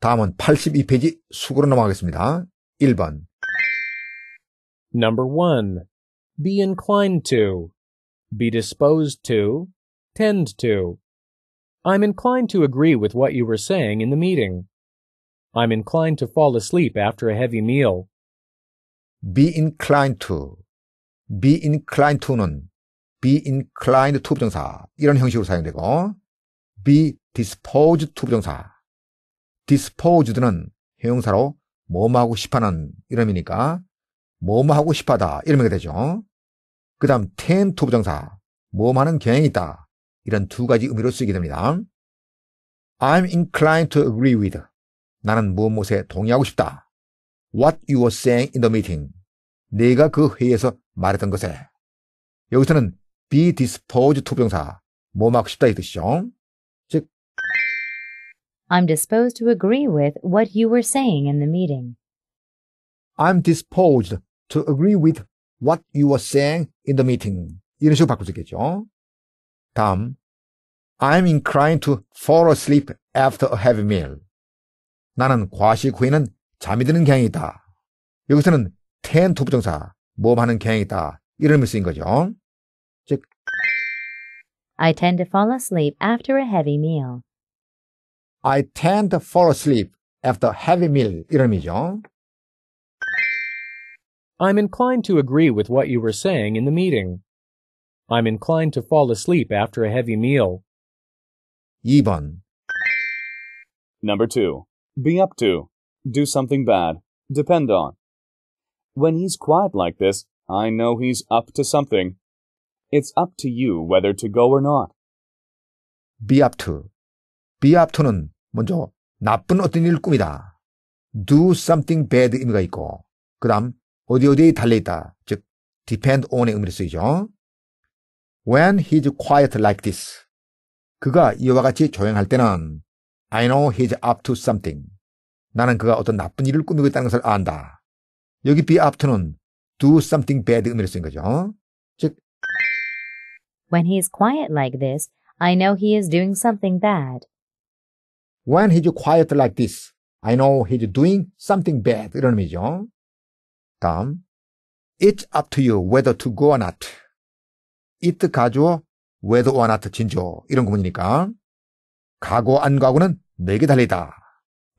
다음은 82페이지 수고로 넘어가겠습니다. 1번 Number 1. Be inclined to. Be disposed to. Tend to. I'm inclined to agree with what you were saying in the meeting. I'm inclined to fall asleep after a heavy meal. be inclined to, be inclined to는 be inclined to 부정사 이런 형식으로 사용되고 be disposed to 부정사 disposed는 형용사로 뭐뭐하고 싶어하는 이름이니까 뭐뭐하고 싶어하다 이러이 되죠. 그 다음 tend to 부정사 뭐뭐하는 경향이 있다 이런 두 가지 의미로 쓰이게 됩니다. I'm inclined to agree with 나는 무엇무엇에 동의하고 싶다. What you were saying in the meeting 내가 그 회의에서 말했던 것에 여기서는 be disposed to 부정사 뭐뭐하고 싶다 이 뜻이죠. I'm disposed to agree with what you were saying in the meeting. I'm disposed to agree with what you were saying in the meeting. 이런 식으로 바꿀 있겠죠. 다음, I'm inclined to fall asleep after a heavy meal. 나는 과식 후에는 잠이 드는 경향이다. 여기서는 ten to 부정사, 모험하는 경향이다. 이런 의미 쓰인 거죠. 즉, I tend to fall asleep after a heavy meal. I tend to fall asleep after heavy meal 이름이죠. I'm inclined to agree with what you were saying in the meeting. I'm inclined to fall asleep after a heavy meal. 2번 Number 2. Be up to. Do something bad. Depend on. When he's quiet like this, I know he's up to something. It's up to you whether to go or not. Be up to. Be up to는 먼저 나쁜 어떤 일을 꾸미다. do something bad 의미가 있고 그 다음 어디 어디에 달려있다. 즉 depend on의 의미를 쓰이죠. When he's quiet like this. 그가 이와 같이 조용할 때는 I know he's up to something. 나는 그가 어떤 나쁜 일을 꾸미고 있다는 것을 안다. 여기 be up to는 do something bad 의미를 쓰인 거죠. 즉 When he s quiet like this, I know he is doing something bad. When he's quiet like this, I know he's doing something bad. 이런 의미죠. 다음. It's up to you whether to go or not. it 가죠. whether or not 진조. 이런 구문이니까. 가고 안 가고는 내게 달리다.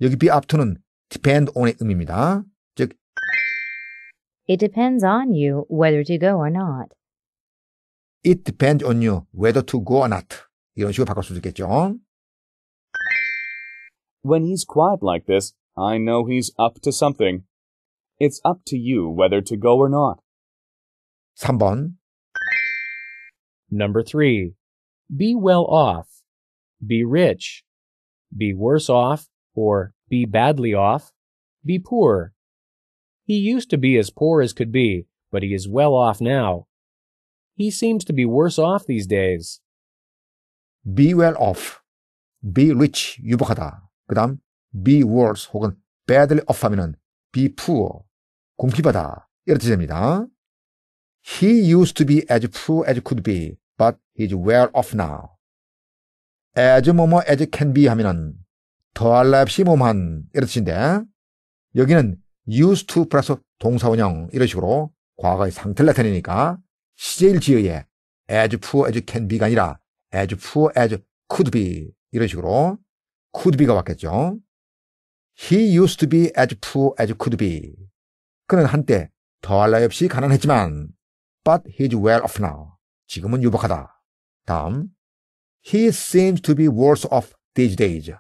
여기 be up to는 depend on의 의미입니다. 즉 It depends on you whether to go or not. It depends on you whether to go or not. 이런 식으로 바꿀 수도 있겠죠. When he's quiet like this, I know he's up to something. It's up to you whether to go or not. 3번 Number 3. Be well off. Be rich. Be worse off or be badly off. Be poor. He used to be as poor as could be, but he is well off now. He seems to be worse off these days. Be well off. Be rich. 유복하다. 그 다음 be worse 혹은 badly off 하면은 be poor, 궁핍하다 이런 뜻입니다. He used to be as poor as could be, but he's well off now. as 뭐뭐 as can be 하면은 더할 나 없이 몸한 이런 뜻인데 여기는 used to 플러스 동사원형 이런 식으로 과거의 상태를 나타내니까 시제일 지어에 as poor as can be가 아니라 as poor as could be 이런 식으로 could be가 왔겠죠. He used to be as poor as could be. 그는 한때 더할 나위 없이 가난했지만 but he's well off now. 지금은 유복하다. 다음 He seems to be worse off these days.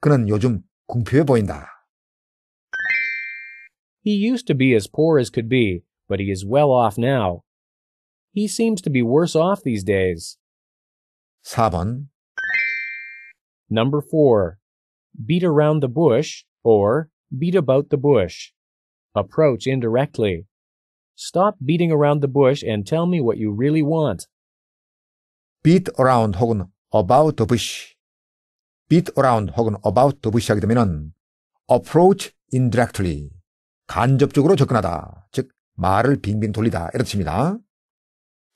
그는 요즘 궁핍해 보인다. He used to be as poor as could be, but he is well off now. He seems to be worse off these days. 4번 Number four, beat around the bush or beat about the bush. Approach indirectly. Stop beating around the bush and tell me what you really want. beat around 혹은 about the bush. beat around 혹은 about the bush 하게 approach indirectly. 간접적으로 접근하다. 즉, 말을 빙빙 돌리다. 이런 뜻입니다.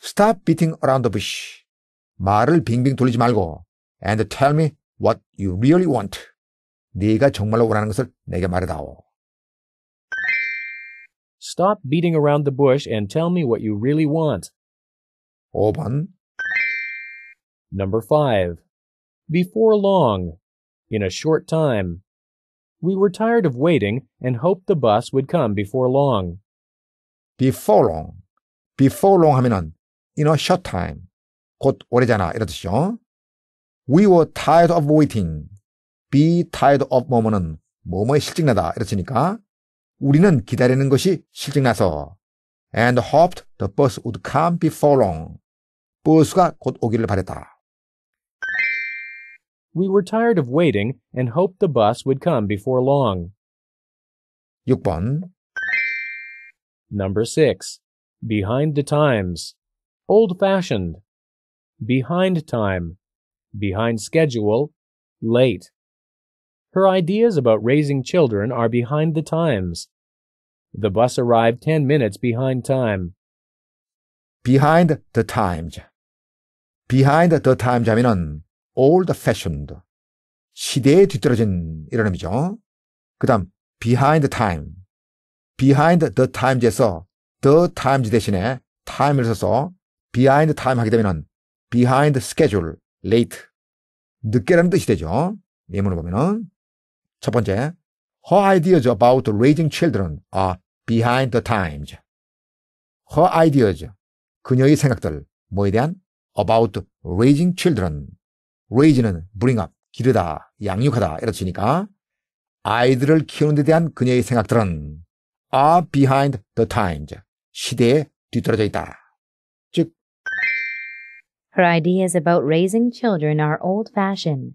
stop beating around the bush. 말을 빙빙 돌리지 말고 and tell me what you really want. 네가 정말로 원하는 것을 내게 말해다오. Stop beating around the bush and tell me what you really want. 5번 Number 5. Before long. In a short time. We were tired of waiting and hoped the bus would come before long. Before long. Before long 하면은 in a short time. 곧 오래잖아 이런 뜻이죠. We were tired of waiting. Be tired of 뭐뭐는 뭐뭐에 실증나다 이랬으니까 우리는 기다리는 것이 실증나서 and hoped the bus would come before long. 버스가 곧 오기를 바랬다. We were tired of waiting and hoped the bus would come before long. 6번 Number 6. Behind the times. Old fashioned. Behind time behind schedule, late. Her ideas about raising children are behind the times. The bus arrived 10 minutes behind time. behind the times. behind the times 하면은 old fashioned. 시대에 뒤떨어진 이런 의미죠. 그 다음, behind time. behind the times에서 the times 대신에 time을 써서 behind time 하게 되면은 behind schedule. late. 늦게라는 뜻이 되죠. 예문을 보면은. 첫 번째, her ideas about raising children are behind the times. her ideas, 그녀의 생각들, 뭐에 대한? about raising children. raise는 bring up, 기르다, 양육하다, 이렇지니까 아이들을 키우는 데 대한 그녀의 생각들은 are behind the times. 시대에 뒤떨어져 있다. Her ideas about raising children are old fashioned.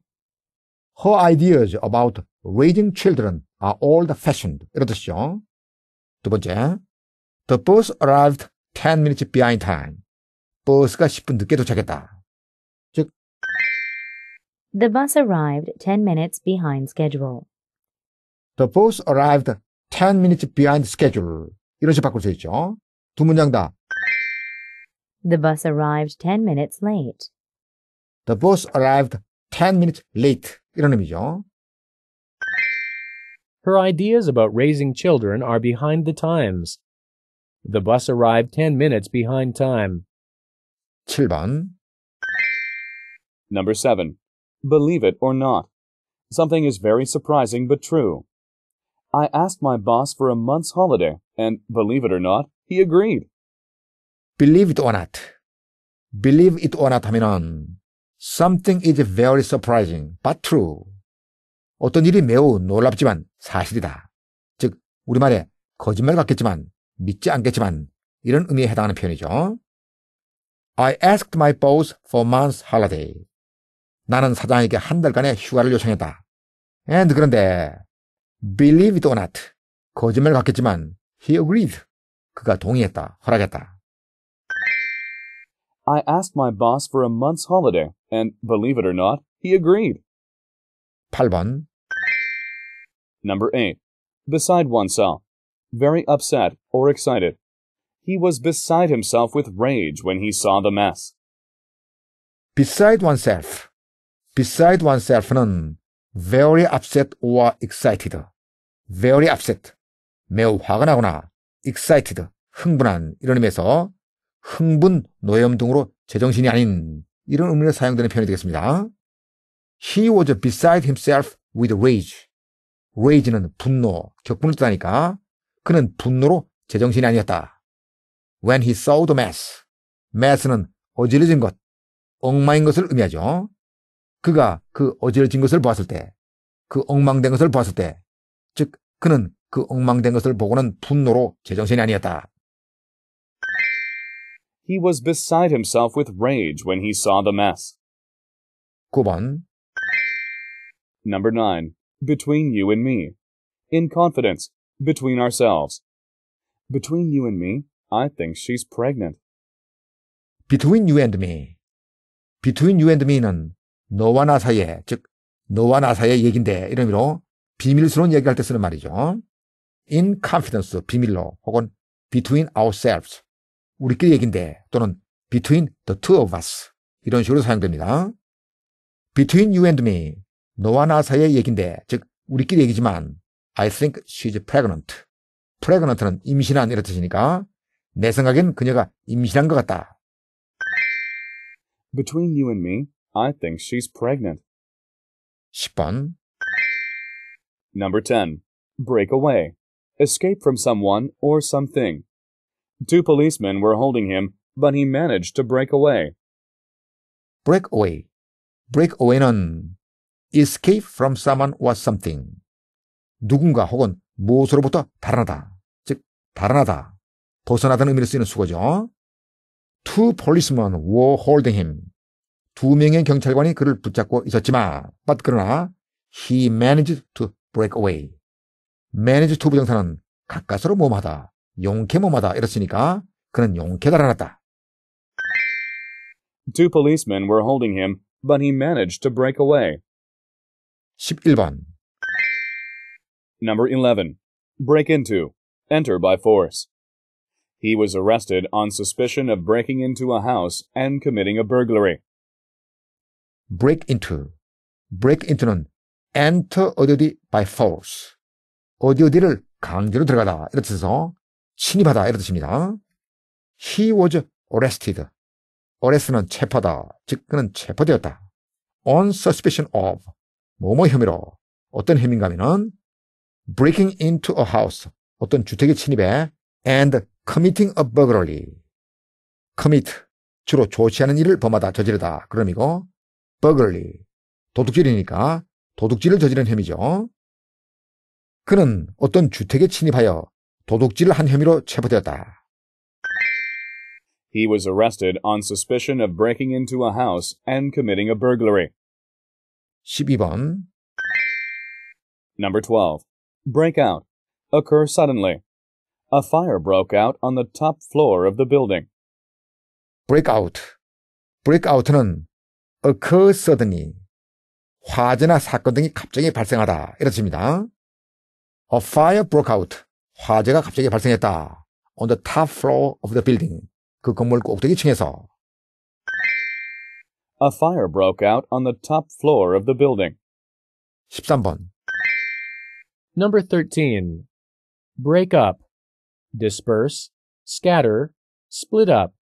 Her ideas about raising children are old fashioned. 이렇듯이요. 두 번째. The bus arrived 10 minutes behind time. 버스가 10분 늦게 도착했다. 즉 The bus arrived 10 minutes behind schedule. The bus arrived 10 minutes behind schedule. 이런 식으로 바꿀 수 있죠. 두 문장 다 the bus arrived 10 minutes late. The bus arrived 10 minutes late. 이런 의미죠. Her ideas about raising children are behind the times. The bus arrived 10 minutes behind time. 7번. Number 7. Believe it or not. Something is very surprising but true. I asked my boss for a month's holiday, and believe it or not, he agreed. believe it or not. believe it or not 하면은 something is very surprising but true. 어떤 일이 매우 놀랍지만 사실이다. 즉, 우리말에 거짓말 같겠지만 믿지 않겠지만 이런 의미에 해당하는 표현이죠. I asked my boss for month's holiday. 나는 사장에게 한 달간의 휴가를 요청했다. And 그런데 believe it or not 거짓말 같겠지만 he agreed. 그가 동의했다. 허락했다. I asked my boss for a month's holiday, and believe it or not, he agreed. 8번 Number 8. Beside oneself. Very upset or excited. He was beside himself with rage when he saw the mess. beside oneself. beside oneself는 very upset or excited. very upset. 매우 화가 나거나 excited. 흥분한 이런 의미에서 흥분, 노염 등으로 제정신이 아닌 이런 의미로 사용되는 표현이 되겠습니다. He was beside himself with rage. rage는 분노, 격분을 뜻하니까 그는 분노로 제정신이 아니었다. When he saw the mess. mess는 어질러진 것, 엉망인 것을 의미하죠. 그가 그 어질러진 것을 보았을 때, 그 엉망된 것을 보았을 때, 즉 그는 그 엉망된 것을 보고는 분노로 제정신이 아니었다. He was beside himself with rage when he saw the mess. 9번 Number 9. Between you and me. In confidence, between ourselves. Between you and me, I think she's pregnant. Between you and me. Between you and me는 너와 나 사이에, 즉 너와 나 사이의 얘긴데 이런 의미로 비밀스러운 얘기할 때 쓰는 말이죠. In confidence, 비밀로 혹은 between ourselves, 우리끼리 얘긴데 또는 between the two of us 이런 식으로 사용됩니다. between you and me 너와 나 사이의 얘긴데 즉 우리끼리 얘기지만 I think she's pregnant. pregnant는 임신한 이런 뜻이니까 내 생각엔 그녀가 임신한 것 같다. Between you and me, I think she's pregnant. 10번 Number 10. Break away. Escape from someone or something. Two policemen were holding him, but he managed to break away. Break away. Break away! away는 escape from someone or something. 누군가 혹은 무엇으로부터 달아나다. 즉, 달아나다. 벗어나다는 의미를 쓰이는 수거죠. Two policemen were holding him. 두 명의 경찰관이 그를 붙잡고 있었지만, but 그러나 he managed to break away. manage to 부정사는 가까스로 모험하다, 용케몸하다 이랬으니까 그는 용케다라났다. Two policemen were holding him, but he managed to break away. 11번 Number 11. Break into. Enter by force. He was arrested on suspicion of breaking into a house and committing a burglary. break into. break into는 enter 어디 어디 by force. 어디 어디를 강제로 들어가다. 이렇게 해서 신입하다 이런 뜻입니다. He was arrested. arrest는 체포다. 즉 그는 체포되었다. on suspicion of 뭐뭐 혐의로 어떤 혐의인가 하면은 breaking into a house 어떤 주택에 침입해 and committing a burglary commit 주로 조치하는 일을 범하다 저지르다 그럼이고 burglary 도둑질이니까 도둑질을 저지른 혐의죠. 그는 어떤 주택에 침입하여 도둑질을 한 혐의로 체포되었다. He was arrested on suspicion of breaking into a house and committing a burglary. 12번 Number 12. Breakout. Occur suddenly. A fire broke out on the top floor of the building. Breakout. Breakout는 occur suddenly. 화재나 사건 등이 갑자기 발생하다. 이렇습니다. A fire broke out. 화재가 갑자기 발생했다. On the top floor of the building. 그 건물 꼭대기 층에서. A fire broke out on the top floor of the building. 13번. Number 13. Break up. Disperse. Scatter. Split up.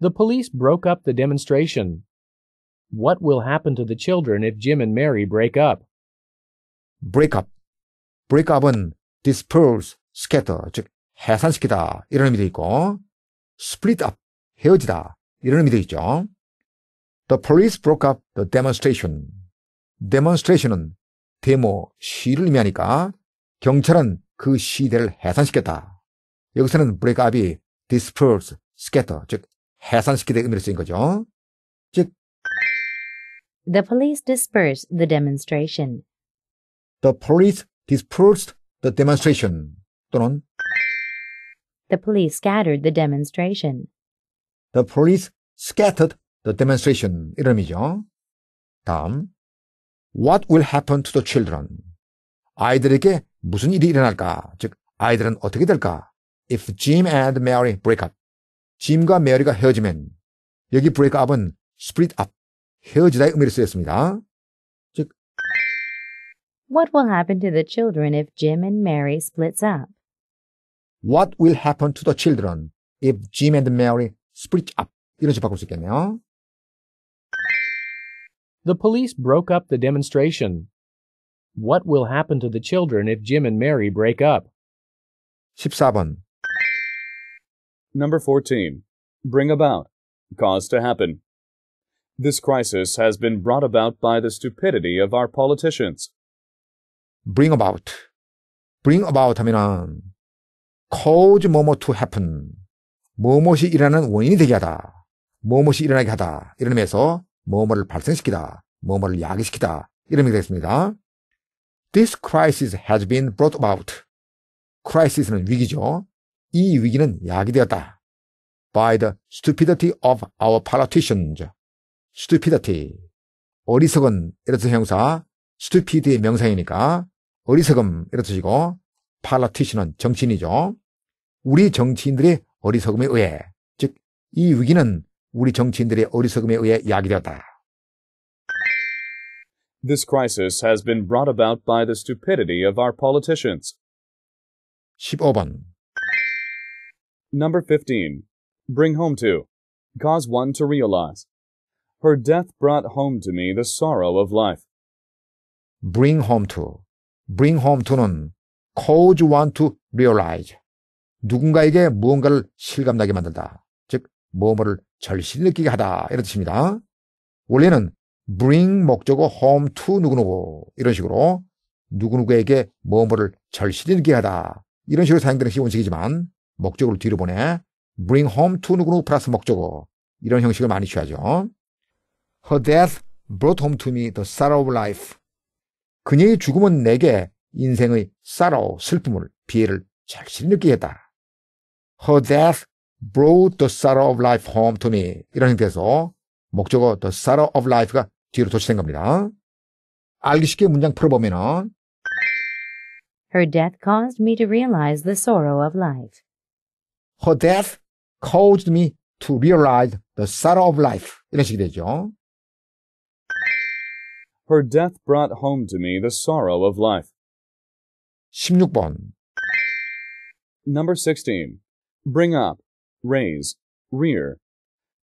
The police broke up the demonstration. What will happen to the children if Jim and Mary break up? break up. break up은 disperse, scatter, 즉 해산시키다 이런 의미도 있고 split up, 헤어지다 이런 의미도 있죠. The police broke up the demonstration. demonstration은 데모, 시위를 의미하니까 경찰은 그 시대를 해산시켰다. 여기서는 break up이 disperse, scatter, 즉 해산시키다 의미로 쓰인 거죠. 즉 The police dispersed the demonstration. The police dispersed the demonstration 또는 The police scattered the demonstration. The police scattered the demonstration 이런 의죠 다음 What will happen to the children? 아이들에게 무슨 일이 일어날까? 즉 아이들은 어떻게 될까? If Jim and Mary break up. 짐과 메리가 헤어지면 여기 break up은 split up, 헤어지다의 의미를 쓰였습니다. What will happen to the children if Jim and Mary splits up? What will happen to the children if Jim and Mary split up? 이런 식으로 바꿀 수 있겠네요. The police broke up the demonstration. What will happen to the children if Jim and Mary break up? 14번. Number 14. Bring about. Cause to happen. This crisis has been brought about by the stupidity of our politicians. bring about. bring about 하면은 cause 뭐뭐 to happen. 뭐뭐이 일어나는 원인이 되게 하다. 뭐뭐이 일어나게 하다. 이러면서 뭐뭐를 발생시키다. 뭐뭐를 야기시키다. 이런 의미가 되겠습니다. This crisis has been brought about. crisis는 위기죠. 이 위기는 야기되었다. by the stupidity of our politicians. stupidity. 어리석은, 이래서 형사, stupid의 명사이니까 어리석음 이런 뜻이고 팔라티시는 정치인이죠. 우리 정치인들의 어리석음에 의해 즉 이 위기는 우리 정치인들의 어리석음에 의해 야기되었다. This crisis has been brought about by the stupidity of our politicians. 15번 Number 15. Bring home to. Cause one to realize. Her death brought home to me the sorrow of life. Bring home to. bring home to는 cause one to realize. 누군가에게 무언가를 실감나게 만든다 즉, 뭐뭐를 절실히 느끼게 하다. 이런 뜻입니다. 원래는 bring 목적어 home to 누구누구. 이런 식으로 누구누구에게 뭐뭐를 절실히 느끼게 하다. 이런 식으로 사용되는 시원식이지만 목적을 뒤로 보내 bring home to 누구누구 플러스 목적어. 이런 형식을 많이 취하죠. Her death brought home to me the sorrow of life. 그녀의 죽음은 내게 인생의 싸로 슬픔을 피해를 절실히 느끼게 했다. Her death brought the sorrow of life home to me. 이런 형태에서 목적어 the sorrow of life가 뒤로 도치된 겁니다. 알기 쉽게 문장 풀어보면은 Her death caused me to realize the sorrow of life. Her death caused me to realize the sorrow of life. 이런 식이 되죠. Her death brought home to me the sorrow of life. 16번 Number 16. Bring up, raise, rear.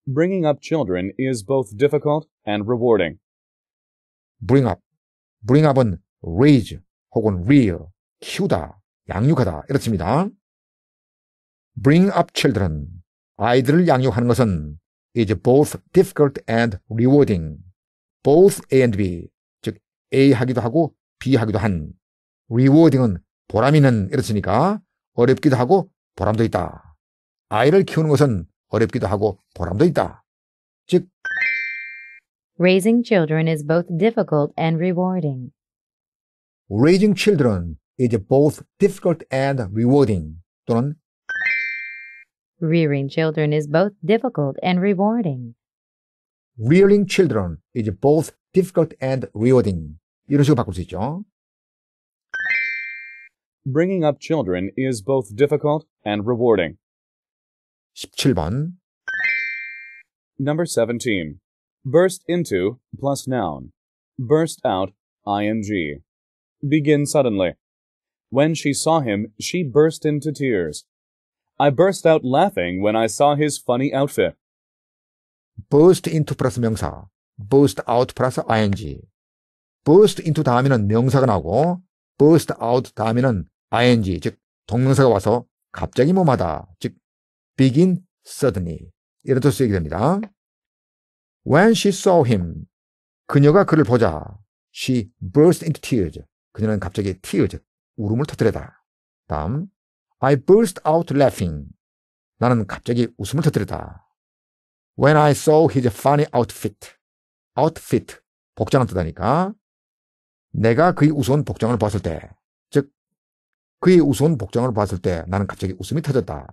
Bringing up children is both difficult and rewarding. bring up. bring up은 raise 혹은 rear, 키우다, 양육하다 이렇습니다. bring up children, 아이들을 양육하는 것은 is both difficult and rewarding. both A and B, A 하기도 하고 B 하기도 한 r r e w a d i n g 은 보람이는 이렇으니까 어렵기도 하고 보람도 있다. 아이를 키우는 것은 어렵기도 하고 보람도 있다. 즉 Raising children is both difficult and rewarding. Raising children is both difficult and rewarding 또는 Rearing children is both difficult and rewarding. Rearing children is both difficult and rewarding. 이런 식으로 바꿀 수 있죠. Bringing up children is both difficult and rewarding. 17번 Number 17. Burst into plus noun. Burst out ing. Begin suddenly. When she saw him, she burst into tears. I burst out laughing when I saw his funny outfit. burst into plus 명사, burst out plus ing. burst into 다음에는 명사가 나오고 burst out 다음에는 ing 즉 동명사가 와서 갑자기 뭐마다즉 begin suddenly 이런 뜻으로 쓰이게 됩니다. When she saw him 그녀가 그를 보자 she burst into tears 그녀는 갑자기 tears 울음을 터뜨려다 다음 I burst out laughing 나는 갑자기 웃음을 터뜨리다 When I saw his funny outfit outfit 복장은 뜻하니까 내가 그의 우스운 복장을 봤을 때, 즉 그의 우스운 복장을 봤을 때 나는 갑자기 웃음이 터졌다.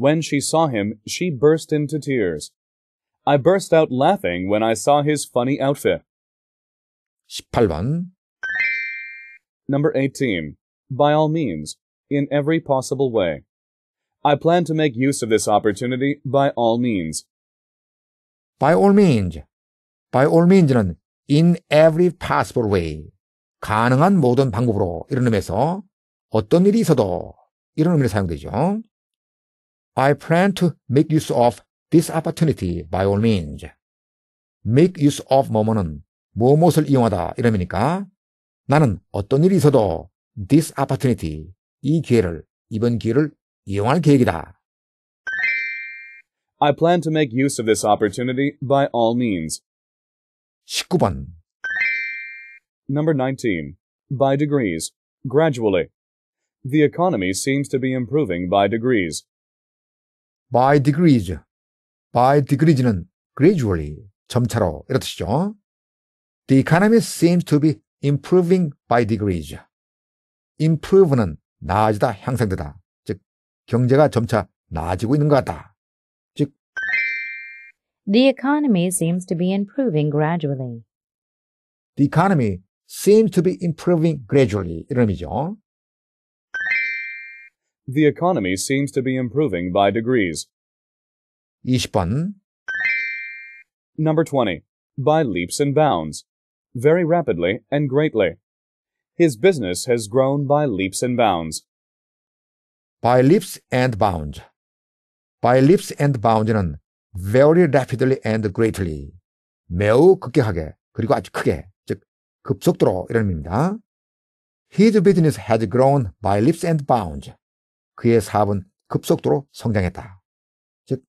When she saw him, she burst into tears. I burst out laughing when I saw his funny outfit. 18번 Number 18. By all means, in every possible way. I plan to make use of this opportunity by all means. By all means. By all means는 in every possible way. 가능한 모든 방법으로 이런 의미에서 어떤 일이 있어도 이런 의미로 사용되죠. I plan to make use of this opportunity by all means. make use of 뭐뭐는 무엇을 이용하다 이런 의미니까 나는 어떤 일이 있어도 this opportunity 이 기회를 이번 기회를 이용할 계획이다. I plan to make use of this opportunity by all means. 19번 Number 19. By degrees. Gradually. The economy seems to be improving by degrees. by degrees. by degrees는 gradually, 점차로 이런 뜻이죠. The economy seems to be improving by degrees. improve는 나아지다, 향상되다. 즉, 경제가 점차 나아지고 있는 것 같다. The economy seems to be improving gradually. The economy seems to be improving gradually. 이런 The economy seems to be improving by degrees. 20번. Number 20. By leaps and bounds. Very rapidly and greatly. His business has grown by leaps and bounds. By leaps and bounds. By leaps and bounds는 very rapidly and greatly. 매우 급격하게 그리고 아주 크게 즉 급속도로 이런 의미입니다. His business had grown by leaps and bounds. 그의 사업은 급속도로 성장했다. 즉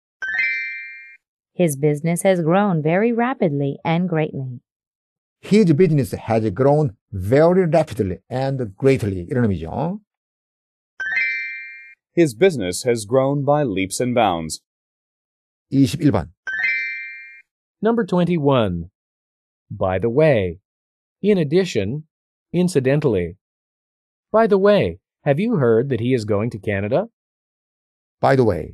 His business has grown very rapidly and greatly. His business has grown very rapidly and greatly 이런 의미죠. His business has grown by leaps and bounds. 21번. Number 21. By the way. In addition, incidentally. By the way, have you heard that he is going to Canada? By the way.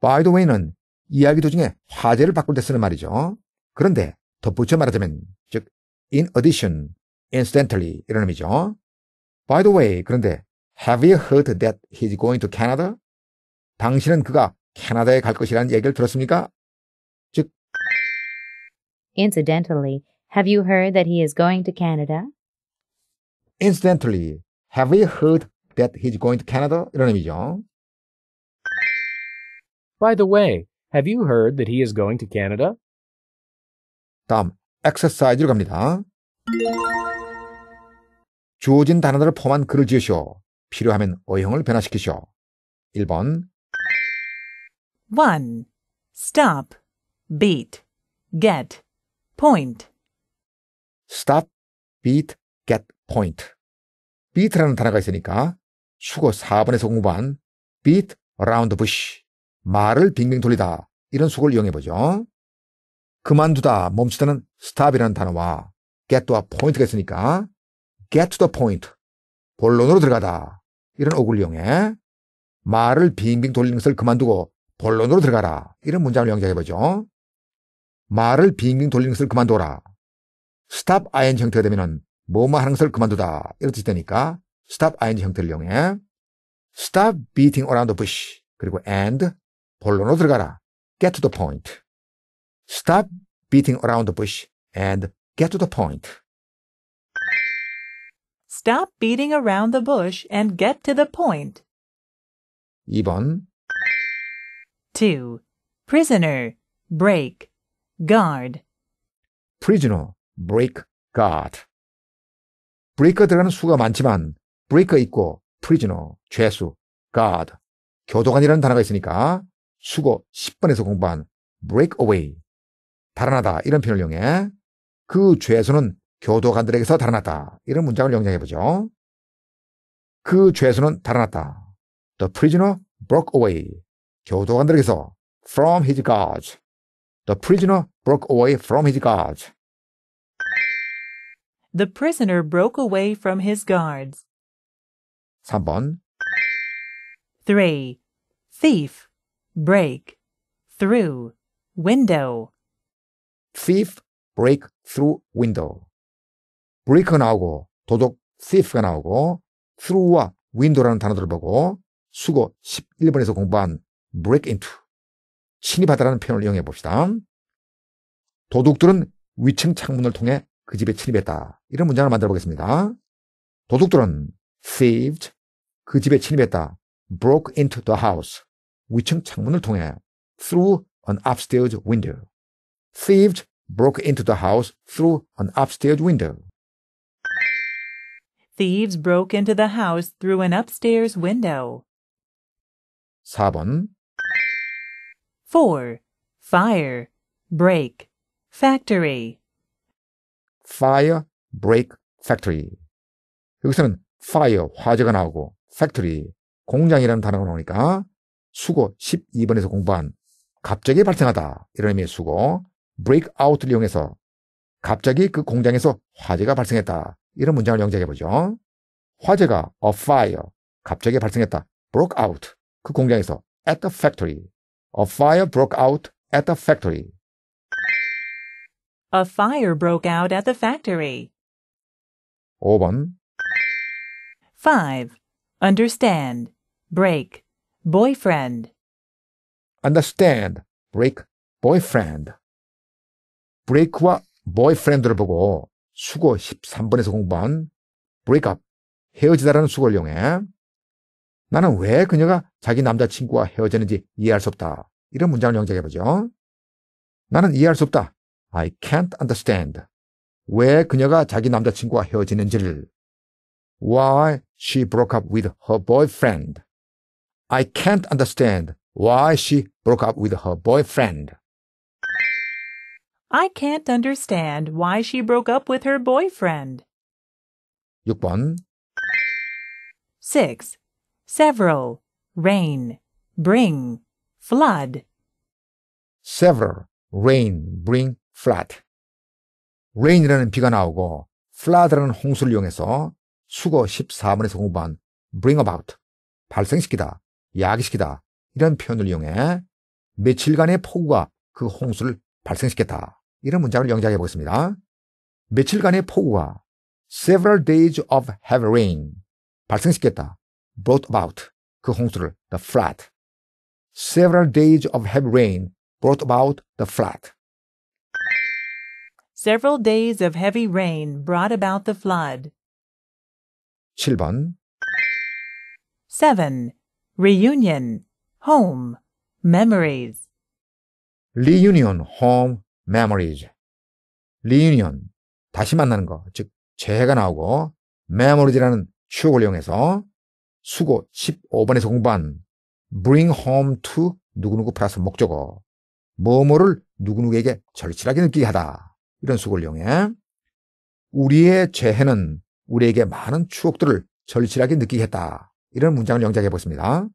By the way는 이야기 도중에 화제를 바꿀 때 쓰는 말이죠. 그런데 덧붙여 말하자면, 즉, in addition, incidentally 이런 의미죠. By the way, 그런데 have you heard that he's going to Canada? 당신은 그가 캐나다에 갈 것이라는 얘기를 들었습니까? 즉 Incidentally, have you heard that he is going to Canada? Incidentally, have you heard that he's going to Canada? 이런 의미죠. By the way, have you heard that he is going to Canada? 다음, 엑서사이즈로 갑니다. 주어진 단어들을 포함한 글을 지으시오. 필요하면 어형을 변화시키시오. 1번 1. Stop, beat, get, point. stop, beat, get, point. beat라는 단어가 있으니까 수거 4번에서 공부한 beat around the bush. 말을 빙빙 돌리다. 이런 수고를 이용해보죠. 그만두다, 멈추다는 stop이라는 단어와 get와 point가 있으니까 get to the point. 본론으로 들어가다. 이런 어구를 이용해 말을 빙빙 돌리는 것을 그만두고 본론으로 들어가라. 이런 문장을 연결해보죠. 말을 빙빙 돌리는 것을 그만둬라. 스탑 아인 형태가 되면 뭐뭐 하는 것을 그만두다. 이런 뜻이 되니까 스탑 아인 형태를 이용해 stop beating around the bush 그리고 and 본론으로 들어가라. get to the point. stop beating around the bush and get to the point. stop beating around the bush and get to the point. 2번 2. prisoner, break, guard. prisoner, break, guard. 브레이크 들어가는 수가 많지만 브레이크 있고 prisoner, 죄수, guard, 교도관이라는 단어가 있으니까 수고 10번에서 공부한 break away, 달아나다 이런 표현을 이용해 그 죄수는 교도관들에게서 달아났다 이런 문장을 영장해 보죠. 그 죄수는 달아났다. The prisoner broke away. 교도관들에게서 from his guards. The prisoner broke away from his guards. The prisoner broke away from his guards. 3번 3. Thief, break, through, window. Thief, break, through, window. 브레이크가 나오고 도둑 thief가 나오고 through와 window라는 단어들을 보고 수고 11번에서 공부한 break into 침입하다라는 표현을 이용해 봅시다. 도둑들은 위층 창문을 통해 그 집에 침입했다. 이런 문장을 만들어 보겠습니다. 도둑들은 thieved 그 집에 침입했다. broke into the house 위층 창문을 통해 through an upstairs window. thieved broke into the house through an upstairs window. Thieves broke into the house through an upstairs window. 4번 4. Fire, break, factory. fire, break, factory. 여기서는 fire, 화재가 나오고 factory, 공장이라는 단어가 나오니까 수고 12번에서 공부한 갑자기 발생하다 이런 의미의 수고 break out를 이용해서 갑자기 그 공장에서 화재가 발생했다 이런 문장을 영작해 보죠. 화재가 a fire 갑자기 발생했다 broke out 그 공장에서 at the factory A fire broke out at the factory. A fire broke out at the factory. 5번 5. Understand. Break. Boyfriend. Understand. Break. Boyfriend. break와 boyfriend를 보고 수고 13번에서 공부한 break up, 헤어지다라는 수고를 이용해 나는 왜 그녀가 자기 남자친구와 헤어지는지 이해할 수 없다. 이런 문장을 영작해보죠. 나는 이해할 수 없다. I can't understand. 왜 그녀가 자기 남자친구와 헤어지는지를. Why she broke up with her boyfriend. I can't understand why she broke up with her boyfriend. I can't understand why she broke up with her boyfriend. 6번 6. several, rain, bring, flood. several, rain, bring, flood. rain이라는 비가 나오고 flood라는 홍수를 이용해서 수거 14번에서 공부한 bring about, 발생시키다, 야기시키다 이런 표현을 이용해 며칠간의 폭우가 그 홍수를 발생시켰다. 이런 문장을 영작해 보겠습니다. 며칠간의 폭우가 several days of heavy rain 발생시켰다. brought about the flood. Several days of heavy rain brought about the flood. Several days of heavy rain brought about the flood. 7번 7. Reunion, home, memories. Reunion, home, memories. Reunion, 다시 만나는 거, 즉 재해가 나오고 memories라는 추억을 이용해서 수고 15번에서 공부한 bring home to 누구누구 플러스 목적어 뭐뭐를 누구누구에게 절실하게 느끼게 하다 이런 수고를 이용해 우리의 재해는 우리에게 많은 추억들을 절실하게 느끼게 했다 이런 문장을 영작해 보겠습니다.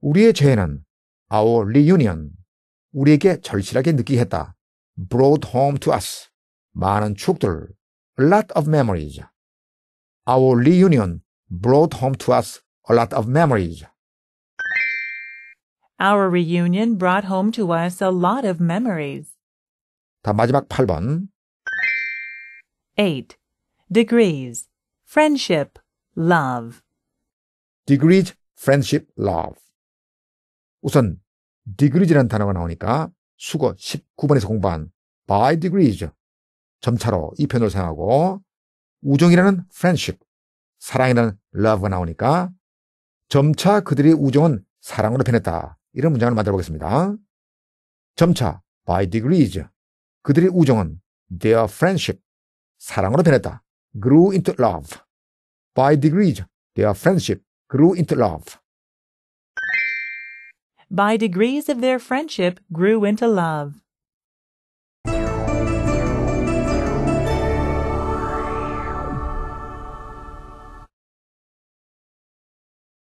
우리의 재해는 our reunion 우리에게 절실하게 느끼게 했다 brought home to us 많은 추억들 a lot of memories our reunion brought home to us a lot of memories. Our reunion brought home to us a lot of memories. 다 마지막 8번. 8. Degrees. Friendship. Love. Degrees, friendship, love. 우선 degrees라는 단어가 나오니까 수거 19번에서 공부한 by degrees 점차로 이 표현을 사용하고 우정이라는 friendship 사랑이라는 love가 나오니까 점차 그들의 우정은 사랑으로 변했다. 이런 문장을 만들어 보겠습니다. 점차 by degrees 그들의 우정은 their friendship 사랑으로 변했다. grew into love. by degrees their friendship grew into love. By degrees of their friendship grew into love.